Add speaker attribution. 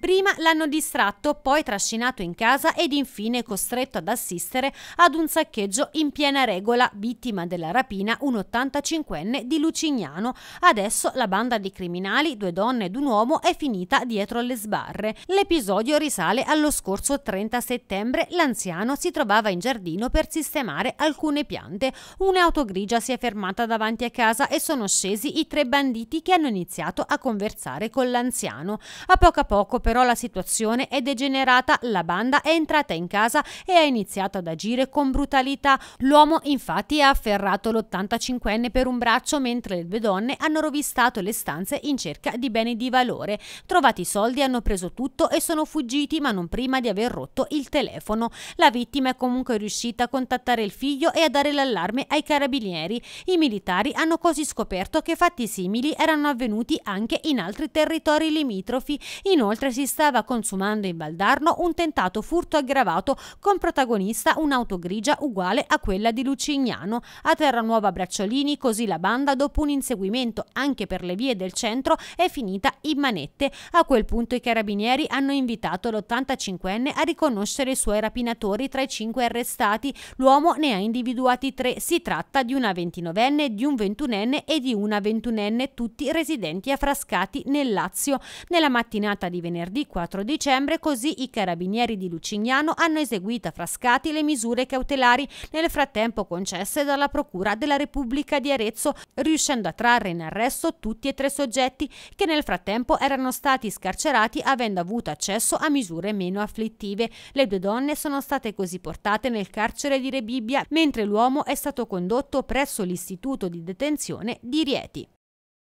Speaker 1: Prima l'hanno distratto, poi trascinato in casa ed infine costretto ad assistere ad un saccheggio in piena regola, vittima della rapina un 85enne di Lucignano. Adesso la banda di criminali, due donne ed un uomo, è finita dietro le sbarre. L'episodio risale allo scorso 30 settembre. L'anziano si trovava in giardino per sistemare alcune piante. Un'auto grigia si è fermata davanti a casa e sono scesi i tre banditi che hanno iniziato a conversare con l'anziano. A poco a poco però la situazione è degenerata, la banda è entrata in casa e ha iniziato ad agire con brutalità. L'uomo infatti ha afferrato l'85enne per un braccio mentre le due donne hanno rovistato le stanze in cerca di beni di valore. Trovati i soldi hanno preso tutto e sono fuggiti ma non prima di aver rotto il telefono. La vittima è comunque riuscita a contattare il figlio e a dare l'allarme ai carabinieri. I militari hanno così scoperto che fatti simili erano avvenuti anche in altri territori limitrofi. Inoltre si si stava consumando in Valdarno un tentato furto aggravato con protagonista un'auto grigia uguale a quella di Lucignano. A Terranuova Bracciolini così la banda dopo un inseguimento anche per le vie del centro è finita in manette. A quel punto i carabinieri hanno invitato l'85enne a riconoscere i suoi rapinatori tra i cinque arrestati. L'uomo ne ha individuati tre. Si tratta di una 29enne, di un 21enne e di una 21enne, tutti residenti a Frascati nel Lazio. Nella mattinata di venerdì venerdì 4 dicembre, così i carabinieri di Lucignano hanno eseguito a Frascati le misure cautelari nel frattempo concesse dalla Procura della Repubblica di Arezzo, riuscendo a trarre in arresto tutti e tre soggetti che nel frattempo erano stati scarcerati avendo avuto accesso a misure meno afflittive. Le due donne sono state così portate nel carcere di Rebibbia, mentre l'uomo è stato condotto presso l'istituto di detenzione di Rieti.